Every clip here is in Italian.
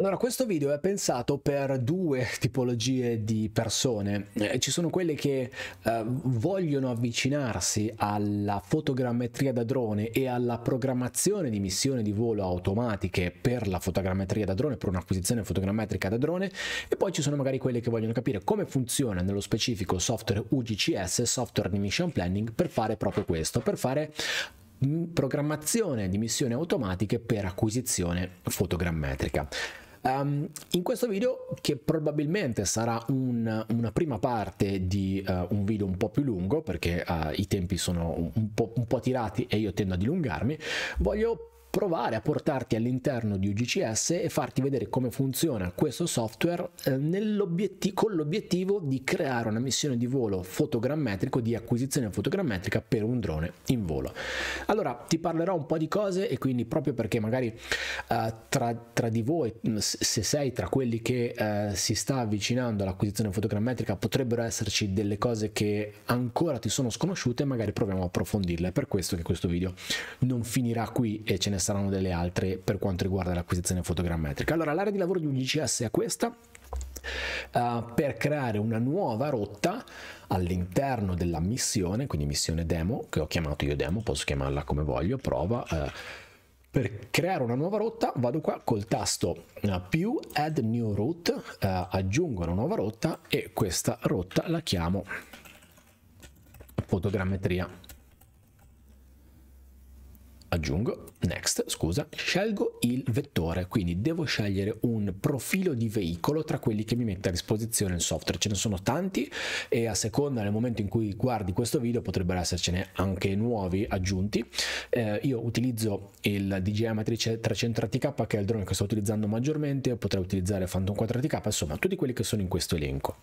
Allora, questo video è pensato per due tipologie di persone. Eh, ci sono quelle che eh, vogliono avvicinarsi alla fotogrammetria da drone e alla programmazione di missioni di volo automatiche per la fotogrammetria da drone, per un'acquisizione fotogrammetrica da drone, e poi ci sono magari quelle che vogliono capire come funziona nello specifico software UGCS, software di mission planning, per fare proprio questo, per fare mm, programmazione di missioni automatiche per acquisizione fotogrammetrica. Um, in questo video, che probabilmente sarà un, una prima parte di uh, un video un po' più lungo, perché uh, i tempi sono un po', un po' tirati e io tendo a dilungarmi, voglio provare a portarti all'interno di UGCS e farti vedere come funziona questo software eh, con l'obiettivo di creare una missione di volo fotogrammetrico, di acquisizione fotogrammetrica per un drone in volo. Allora ti parlerò un po' di cose e quindi proprio perché magari eh, tra, tra, di voi, mm, se sei tra quelli che eh, si sta avvicinando all'acquisizione fotogrammetrica, potrebbero esserci delle cose che ancora ti sono sconosciute, magari proviamo a approfondirle. È per questo che questo video non finirà qui e ce ne sarà saranno delle altre per quanto riguarda l'acquisizione fotogrammetrica. Allora, l'area di lavoro di un GCS è questa. Uh, per creare una nuova rotta all'interno della missione, quindi missione demo, che ho chiamato io demo, posso chiamarla come voglio, prova. Uh, per creare una nuova rotta vado qua col tasto eh, più add new route, eh, aggiungo una nuova rotta e questa rotta la chiamo fotogrammetria aggiungo, next, scusa, scelgo il vettore, quindi devo scegliere un profilo di veicolo tra quelli che mi mette a disposizione il software, ce ne sono tanti e a seconda nel momento in cui guardi questo video potrebbero essercene anche nuovi aggiunti, eh, io utilizzo il DJI Matrice 300 ATK che è il drone che sto utilizzando maggiormente, potrei utilizzare Phantom 4 ATK, insomma tutti quelli che sono in questo elenco.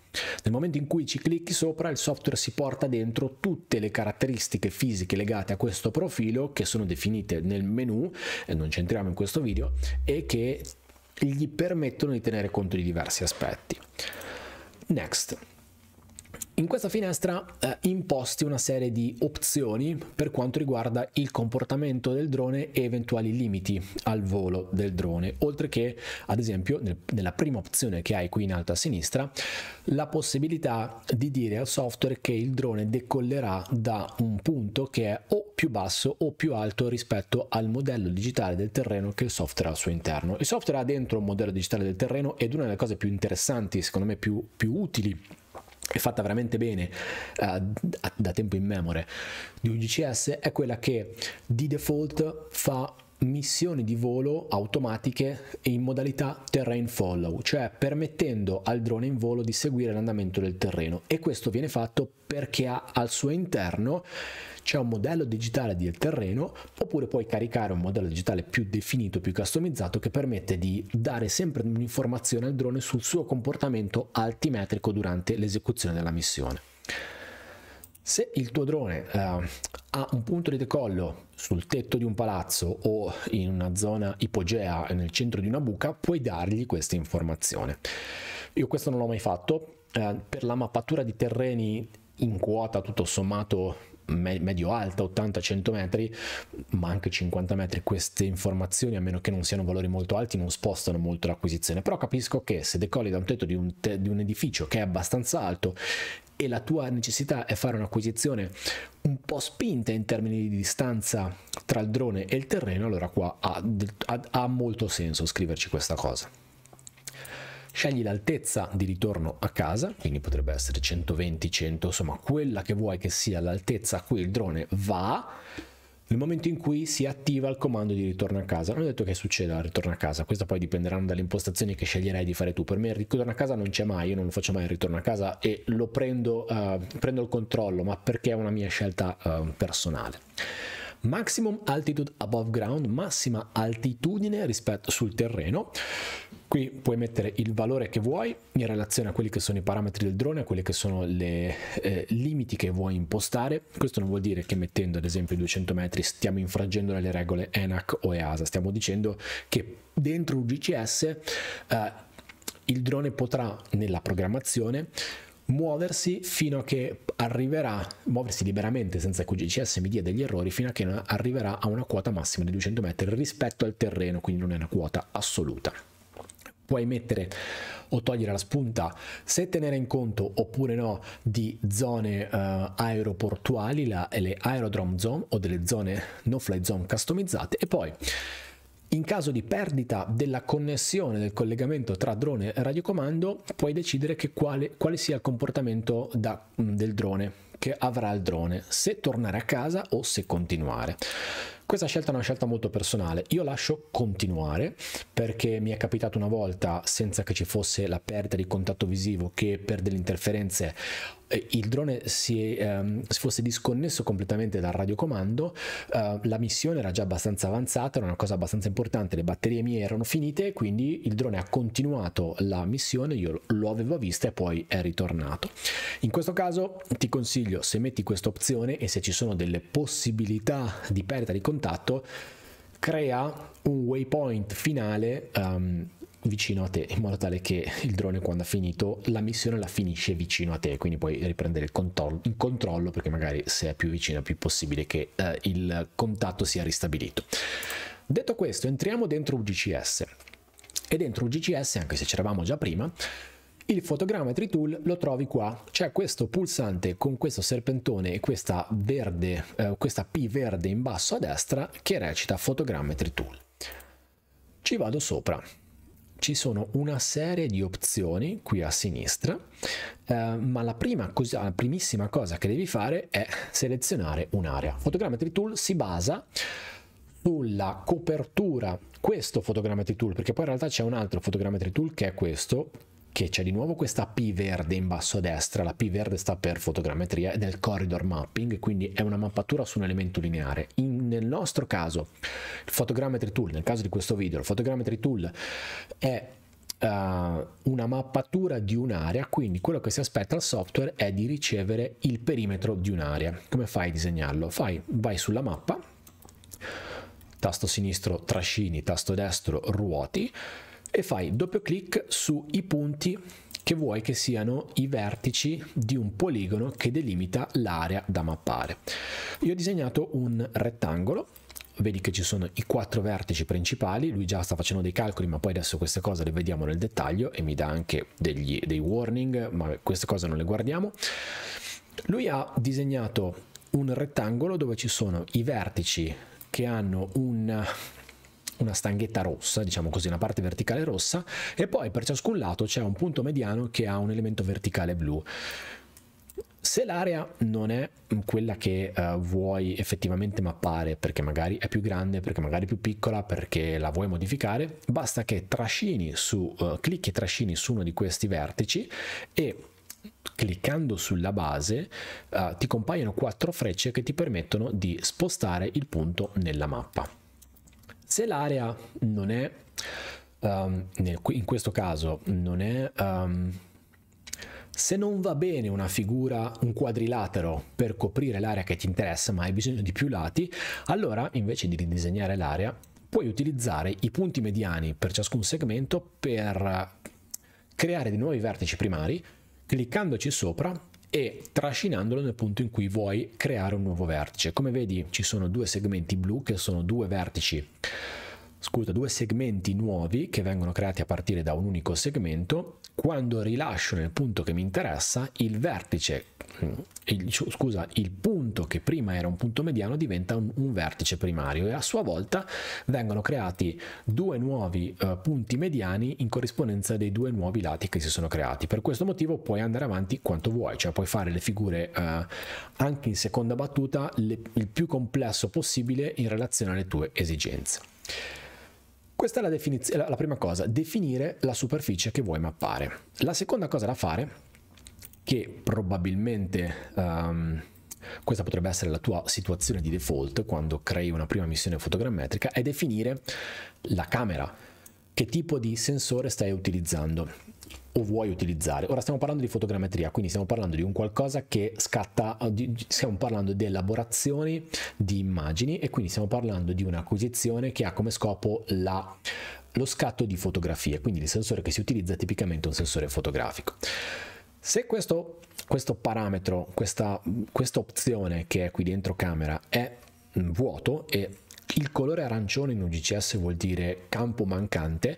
Nel momento in cui ci clicchi sopra il software si porta dentro tutte le caratteristiche fisiche legate a questo profilo che sono definite definite nel menu, e non ci entriamo in questo video, e che gli permettono di tenere conto di diversi aspetti. Next. In questa finestra eh, imposti una serie di opzioni per quanto riguarda il comportamento del drone e eventuali limiti al volo del drone, oltre che ad esempio nel, nella prima opzione che hai qui in alto a sinistra, la possibilità di dire al software che il drone decollerà da un punto che è o più basso o più alto rispetto al modello digitale del terreno che il software ha al suo interno. Il software ha dentro un modello digitale del terreno ed una delle cose più interessanti, secondo me più, più utili è fatta veramente bene uh, da tempo in memoria di UGCS è quella che di default fa missioni di volo automatiche in modalità terrain follow, cioè permettendo al drone in volo di seguire l'andamento del terreno e questo viene fatto perché ha al suo interno c'è un modello digitale del terreno oppure puoi caricare un modello digitale più definito, più customizzato che permette di dare sempre un'informazione al drone sul suo comportamento altimetrico durante l'esecuzione della missione. Se il tuo drone eh, ha un punto di decollo sul tetto di un palazzo o in una zona ipogea nel centro di una buca, puoi dargli questa informazione. Io questo non l'ho mai fatto, eh, per la mappatura di terreni in quota tutto sommato medio alta 80-100 metri ma anche 50 metri queste informazioni a meno che non siano valori molto alti non spostano molto l'acquisizione però capisco che se decolli da un tetto di un, te- di un edificio che è abbastanza alto e la tua necessità è fare un'acquisizione un po' spinta in termini di distanza tra il drone e il terreno allora qua ha, ha molto senso scriverci questa cosa scegli l'altezza di ritorno a casa, quindi potrebbe essere 120, 100, insomma quella che vuoi che sia l'altezza a cui il drone va, nel momento in cui si attiva il comando di ritorno a casa. Non ho detto che succeda il ritorno a casa, questo poi dipenderà dalle impostazioni che sceglierai di fare tu. Per me il ritorno a casa non c'è mai, io non lo faccio mai il ritorno a casa e lo prendo, uh, prendo il controllo, ma perché è una mia scelta uh, personale. Maximum altitude above ground, massima altitudine rispetto sul terreno. Qui puoi mettere il valore che vuoi in relazione a quelli che sono i parametri del drone, a quelli che sono i eh, limiti che vuoi impostare. Questo non vuol dire che mettendo ad esempio i 200 metri stiamo infrangendo le regole ENAC o EASA, stiamo dicendo che dentro UGCS eh, il drone potrà nella programmazione muoversi fino a che arriverà, muoversi liberamente senza che UGCS mi dia degli errori, fino a che arriverà a una quota massima di 200 metri rispetto al terreno, quindi non è una quota assoluta puoi mettere o togliere la spunta se tenere in conto oppure no di zone uh, aeroportuali, la, le aerodrome zone o delle zone no-fly zone customizzate e poi in caso di perdita della connessione del collegamento tra drone e radiocomando puoi decidere quale, quale, sia il comportamento da, del drone che avrà il drone, se tornare a casa o se continuare. Questa scelta è una scelta molto personale, io lascio continuare perché mi è capitato una volta senza che ci fosse la perdita di contatto visivo che per delle interferenze eh, il drone si, ehm, si, fosse disconnesso completamente dal radiocomando, eh, la missione era già abbastanza avanzata, era una cosa abbastanza importante, le batterie mie erano finite, quindi il drone ha continuato la missione, io lo avevo vista e poi è ritornato. In questo caso ti consiglio, se metti questa opzione e se ci sono delle possibilità di perdita di contatto, crea un waypoint finale. Um, vicino a te in modo tale che il drone quando ha finito la missione la finisce vicino a te quindi puoi riprendere il controllo, il controllo perché magari se è più vicino è più possibile che eh, il contatto sia ristabilito detto questo entriamo dentro UGCS e dentro UGCS anche se c'eravamo già prima il fotogrammetry tool lo trovi qua, c'è questo pulsante con questo serpentone e questa, verde, eh, questa P verde in basso a destra che recita fotogrammetry tool. Ci vado sopra ci sono una serie di opzioni qui a sinistra, eh, ma la, prima cosa, la primissima cosa che devi fare è selezionare un'area. Photogrammetry Tool si basa sulla copertura, questo Photogrammetry Tool, perché poi in realtà c'è un altro Photogrammetry Tool che è questo, che c'è di nuovo questa P verde in basso a destra, la P verde sta per fotogrammetria ed è il corridor mapping, quindi è una mappatura su un elemento lineare. In, nel nostro caso il photogrammetry tool, nel caso di questo video, il photogrammetry tool è eh, una mappatura di un'area, quindi quello che si aspetta al software è di ricevere il perimetro di un'area. Come fai a disegnarlo? Fai, vai sulla mappa, tasto sinistro trascini, tasto destro ruoti, e fai doppio clic sui punti che vuoi che siano i vertici di un poligono che delimita l'area da mappare. Io ho disegnato un rettangolo vedi che ci sono i quattro vertici principali, lui già sta facendo dei calcoli, ma poi adesso queste cose le vediamo nel dettaglio e mi dà anche degli, dei warning, ma queste cose non le guardiamo. Lui ha disegnato un rettangolo dove ci sono i vertici che hanno un una stanghetta rossa, diciamo così, una parte verticale rossa, e poi per ciascun lato c'è un punto mediano che ha un elemento verticale blu. Se l'area non è quella che uh, vuoi effettivamente mappare, perché magari è più grande, perché magari è più piccola, perché la vuoi modificare, basta che trascini su, uh, clicchi e trascini su uno di questi vertici e cliccando sulla base uh, ti compaiono quattro frecce che ti permettono di spostare il punto nella mappa. Se l'area non è, um, nel, in questo caso, non è... Um, se non va bene una figura, un quadrilatero per coprire l'area che ti interessa, ma hai bisogno di più lati, allora invece di ridisegnare l'area, puoi utilizzare i punti mediani per ciascun segmento per creare dei nuovi vertici primari, cliccandoci sopra e trascinandolo nel punto in cui vuoi creare un nuovo vertice. Come vedi ci sono due segmenti blu che sono due vertici scusa, due segmenti nuovi che vengono creati a partire da un unico segmento, quando rilascio nel punto che mi interessa, il vertice, il, scusa, il punto che prima era un punto mediano diventa un, un vertice primario e a sua volta vengono creati due nuovi eh, punti mediani in corrispondenza dei due nuovi lati che si sono creati. Per questo motivo puoi andare avanti quanto vuoi, cioè puoi fare le figure eh, anche in seconda battuta le, il più complesso possibile in relazione alle tue esigenze. Questa è la, definiz- la prima cosa, definire la superficie che vuoi mappare. La seconda cosa da fare, che probabilmente... Um, questa potrebbe essere la tua situazione di default quando crei una prima missione fotogrammetrica, è definire la camera, che tipo di sensore stai utilizzando o vuoi utilizzare. Ora stiamo parlando di fotogrammetria, quindi stiamo parlando di un qualcosa che scatta, eh, stiamo parlando di elaborazioni di immagini e quindi stiamo parlando di un'acquisizione che ha come scopo la, lo scatto di fotografie, quindi il sensore che si utilizza è tipicamente un sensore fotografico. Se questo, questo parametro, questa, questa opzione che è qui dentro camera è mm, vuoto e il colore arancione in un GCS vuol dire campo mancante,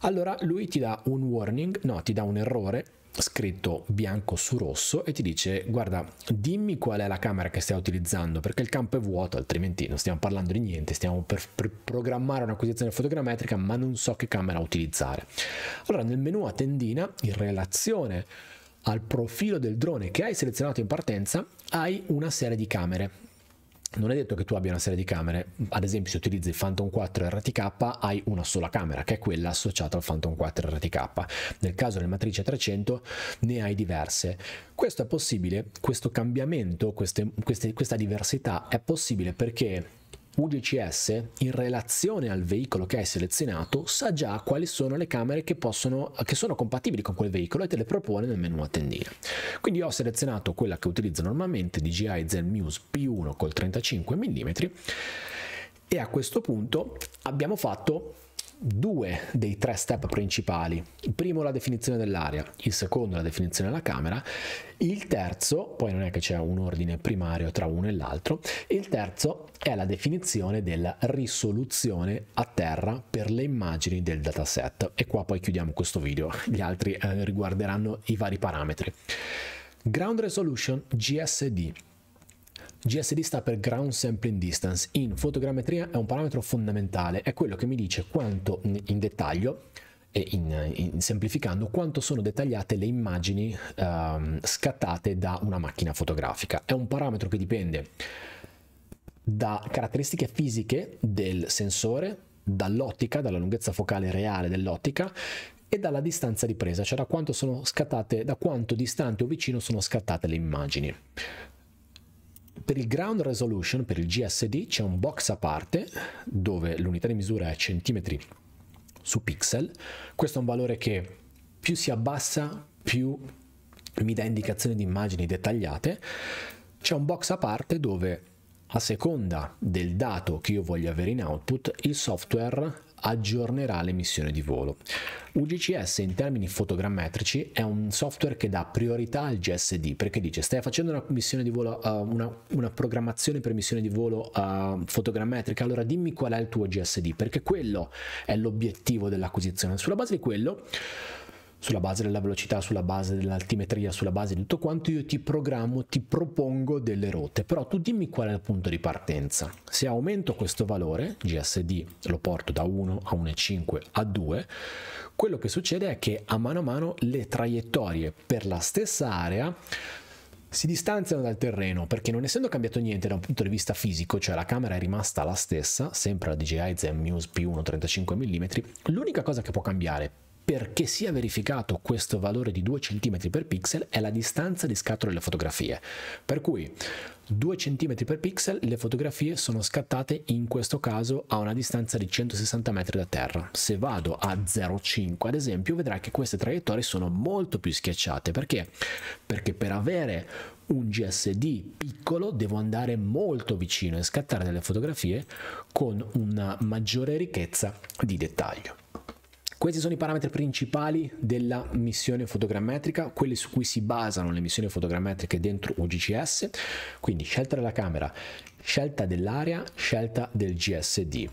allora lui ti dà un warning, no, ti dà un errore scritto bianco su rosso e ti dice guarda dimmi qual è la camera che stai utilizzando perché il campo è vuoto altrimenti non stiamo parlando di niente stiamo per, per programmare un'acquisizione fotogrammetrica ma non so che camera utilizzare allora nel menu a tendina in relazione al profilo del drone che hai selezionato in partenza hai una serie di camere non è detto che tu abbia una serie di camere, ad esempio se utilizzi il Phantom 4 RTK hai una sola camera che è quella associata al Phantom 4 RTK, nel caso del matrice 300 ne hai diverse. Questo è possibile, questo cambiamento, queste, queste, questa diversità è possibile perché UGCS in relazione al veicolo che hai selezionato sa già quali sono le camere che, possono, che sono compatibili con quel veicolo e te le propone nel menu a tendina. Quindi ho selezionato quella che utilizzo normalmente DJI Zen Muse P1 col 35 mm e a questo punto abbiamo fatto due dei tre step principali. Il primo la definizione dell'area, il secondo la definizione della camera, il terzo, poi non è che c'è un ordine primario tra uno e l'altro, il terzo è la definizione della risoluzione a terra per le immagini del dataset. E qua poi chiudiamo questo video, gli altri eh, riguarderanno i vari parametri. Ground Resolution GSD GSD sta per Ground Sampling Distance, in fotogrammetria è un parametro fondamentale, è quello che mi dice quanto in dettaglio e in, in semplificando quanto sono dettagliate le immagini um, scattate da una macchina fotografica. È un parametro che dipende da caratteristiche fisiche del sensore, dall'ottica, dalla lunghezza focale reale dell'ottica e dalla distanza di presa, cioè da quanto, scattate, da quanto distante o vicino sono scattate le immagini. Per il Ground Resolution, per il GSD, c'è un box a parte dove l'unità di misura è centimetri su pixel. Questo è un valore che più si abbassa, più mi dà indicazioni di immagini dettagliate. C'è un box a parte dove a seconda del dato che io voglio avere in output, il software aggiornerà le missioni di volo. UGCS in termini fotogrammetrici è un software che dà priorità al GSD perché dice stai facendo una missione di volo, uh, una, una, programmazione per missione di volo uh, eh, fotogrammetrica, allora dimmi qual è il tuo GSD perché quello è l'obiettivo dell'acquisizione. Sulla base di quello sulla base della velocità, sulla base dell'altimetria, sulla base di tutto quanto, io ti programmo, ti propongo delle rotte, però tu dimmi qual è il punto di partenza. Se aumento questo valore, GSD lo porto da 1 a 1,5 a 2, quello che succede è che a mano a mano le traiettorie per la stessa area si distanziano dal terreno perché non essendo cambiato niente da un punto di vista fisico, cioè la camera è rimasta la stessa, sempre la DJI Zen Muse P1 35mm, l'unica cosa che può cambiare perché sia verificato questo valore di 2 cm per pixel è la distanza di scatto delle fotografie. Per cui 2 cm per pixel le fotografie sono scattate in questo caso a una distanza di 160 metri da terra. Se vado a 0,5 ad esempio vedrai che queste traiettorie sono molto più schiacciate. Perché? Perché per avere un GSD piccolo devo andare molto vicino e scattare delle fotografie con una maggiore ricchezza di dettaglio. Questi sono i parametri principali della missione fotogrammetrica, quelli su cui si basano le missioni fotogrammetriche dentro UGCS, quindi scelta della camera, scelta dell'area, scelta del GSD.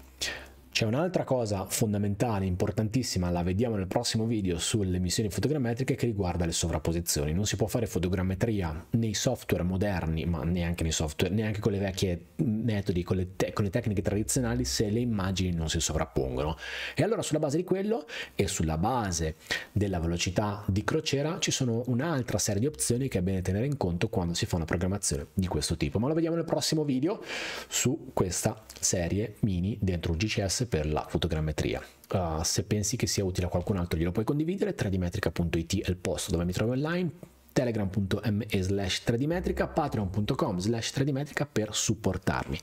C'è un'altra cosa fondamentale, importantissima, la vediamo nel prossimo video sulle missioni fotogrammetriche che riguarda le sovrapposizioni. Non si può fare fotogrammetria nei software moderni, ma neanche nei software, neanche con le vecchie metodi, con le, te- con le tecniche tradizionali se le immagini non si sovrappongono. E allora sulla base di quello e sulla base della velocità di crociera ci sono un'altra serie di opzioni che è bene tenere in conto quando si fa una programmazione di questo tipo. Ma lo vediamo nel prossimo video su questa serie mini dentro GCS interesse per la fotogrammetria. Uh, se pensi che sia utile a qualcun altro glielo puoi condividere, 3dmetrica.it è il posto dove mi trovo online, telegram.me slash 3dmetrica, patreon.com slash 3dmetrica per supportarmi.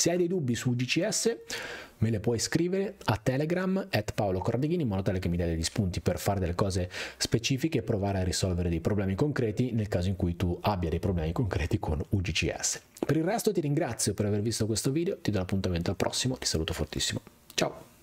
Se hai dei dubbi su GCS, me le puoi scrivere a Telegram at Paolo Corradeghini in modo tale che mi dai degli spunti per fare delle cose specifiche e provare a risolvere dei problemi concreti nel caso in cui tu abbia dei problemi concreti con UGCS. Per il resto ti ringrazio per aver visto questo video, ti do l'appuntamento al prossimo, ti saluto fortissimo. Ciao!